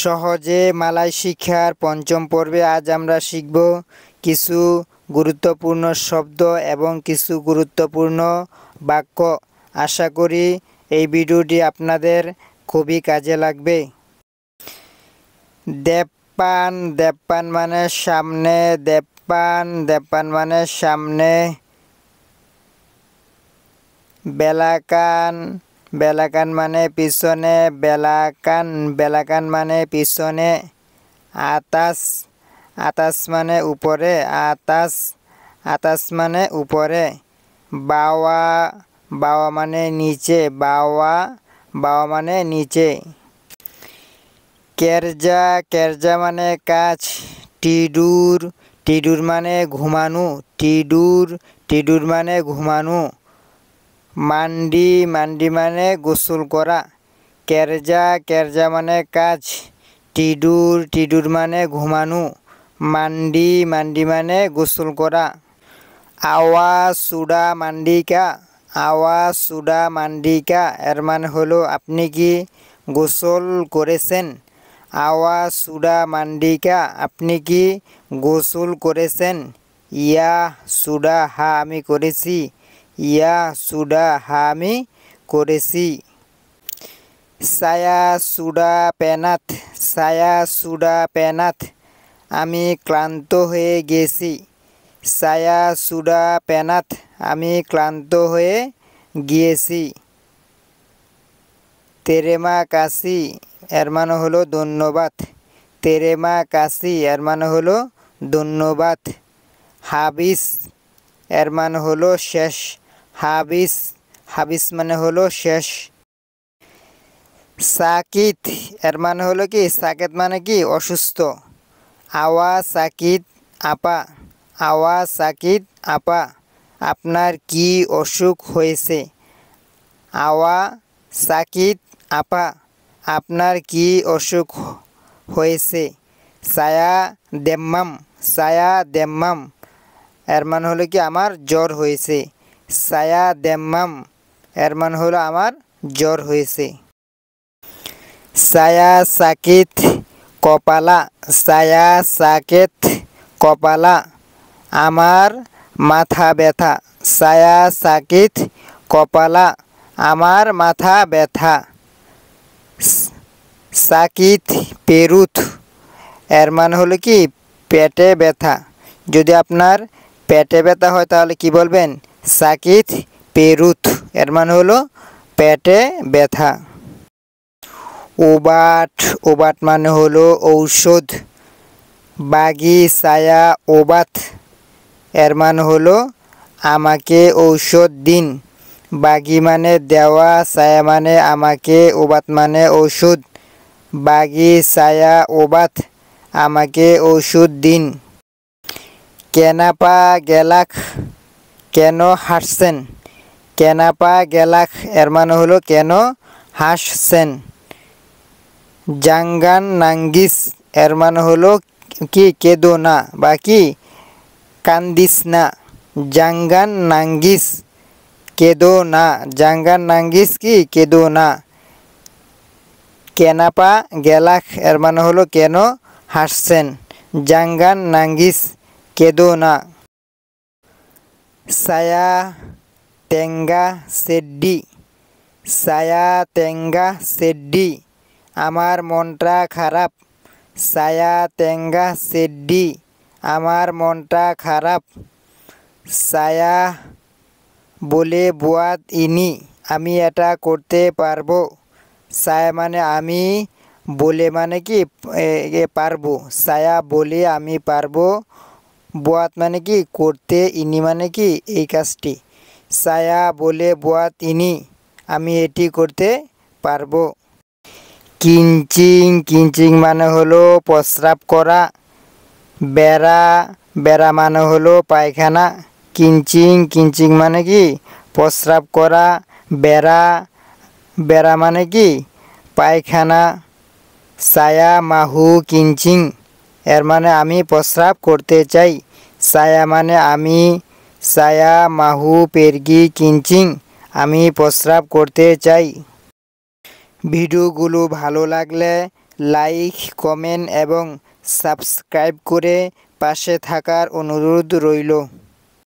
সহজে মালাই শিক্ষার পঞ্চম পর্বে আজ আমরা শিখব কিছু গুরুত্বপূর্ণ শব্দ এবং কিছু গুরুত্বপূর্ণ বাক্য আশা করি এই ভিডিওটি আপনাদের খুবই কাজে লাগবে দেবপান দেবপান মানে সামনে দেবপান দেবপান মানে সামনে বেলাকান বেলাকান মানে পিছনে বেলাকান বেলাকান মানে পিছনে আতাস আতাস মানে উপরে আতাস আতাস মানে উপরে বাওয়া বাওয়া মানে নিচে বাওয়া বাওয়া মানে নিচে কেরজা কেরজা মানে কাজ টিডুর টিডুর মানে ঘুমানো টিডুর টিডুর মানে ঘুমানু মান্ডি মান্ডি মানে গোসল করা কেরজা কেরজা মানে কাজ টিডুর টিডুর মানে ঘুমানো মান্ডি মান্ডি মানে গোসল করা আওয়া সুডা মান্ডিকা আওয়া সুডা মান্ডিকা এর মানে হলো আপনি কি গোসল করেছেন আওয়া সুডা মান্ডিকা আপনি কি গোসল করেছেন ইয়া সুডা হা আমি করেছি ইয়া সুডা হামি করেছি সায়া সুডা প্যানাথ সায়া সুডা প্যানাথ আমি ক্লান্ত হয়ে গেছি সায়া সুডা প্যানাথ আমি ক্লান্ত হয়ে গিয়েছি তেরেমা কাশি এর মানে হলো ধন্যবাদ তেরেমা কাশি এর মানে হলো ধন্যবাদ হাবিস এর মানে হলো শেষ হাবিস হাবিস মানে হলো শেষ সাকিত এর মানে হলো কি সাকেত মানে কি অসুস্থ আওয়া সাকিত আপা আওয়া সাকিত আপা আপনার কি অসুখ হয়েছে আওয়া সাকিত আপা আপনার কি অসুখ হয়েছে সায়া দেম্মাম সায়া দেম্মাম এর মানে হলো কি আমার জ্বর হয়েছে সায়া দেম্মাম এর মান হলো আমার জ্বর হয়েছে সায়া সাকিত কপালা সায়া সাকেত কপালা আমার মাথা ব্যথা সায়া সাকিত কপালা আমার মাথা ব্যথা সাকিত পেরুথ এর মান হলো কি পেটে ব্যথা যদি আপনার পেটে ব্যথা হয় তাহলে কি বলবেন সাকিত পেরুথ এর মানে হলো পেটে ব্যথা ওবাট ওবাট মানে হলো ঔষধ বাগি সায়া ওবাত এর মানে হলো আমাকে ঔষধ দিন বাগি মানে দেওয়া সায়া মানে আমাকে ওবাত মানে ঔষধ বাগি সায়া ওবাত আমাকে ঔষধ দিন কেনাপা গেলাখ কেন হাসছেন কেনাপা গেলাখ এর মানে হলো কেন হাসছেন জাঙ্গান নাঙ্গিস এর মানে হলো কি কেদো না বা কি কান্দিস না জাঙ্গান নাঙ্গিস কেদো না জাঙ্গান নাঙ্গিস কি কেদো না কেনাপা গেলাখ এর মানে হলো কেন হাসছেন জাঙ্গান নাঙ্গিস কেদো না সায়া টেঙ্গা শেড্ডি সায়া টেঙ্গা শেড্ডি আমার মনটা খারাপ সায়া টেঙ্গা শেড্ডি আমার মনটা খারাপ সায়া বলে বুয়াত ইনি আমি এটা করতে পারবো সায়া মানে আমি বলে মানে কি পারবো সায়া বলে আমি পারবো বোয়াত মানে কি করতে ইনি মানে কি এই কাজটি সায়া বলে বোয়াত ইনি আমি এটি করতে পারবো কিঞ্চিং কিঞ্চিং মানে হলো প্রস্রাব করা বেড়া বেড়া মানে হলো পায়খানা কিঞ্চিং কিঞ্চিং মানে কি প্রস্রাব করা বেড়া বেড়া মানে কি পায়খানা সায়া মাহু কিঞ্চিং এর মানে আমি প্রস্রাব করতে চাই সায়া মানে আমি সায়া মাহু পেরগি কিঞ্চিং আমি প্রস্রাব করতে চাই ভিডিওগুলো ভালো লাগলে লাইক কমেন্ট এবং সাবস্ক্রাইব করে পাশে থাকার অনুরোধ রইল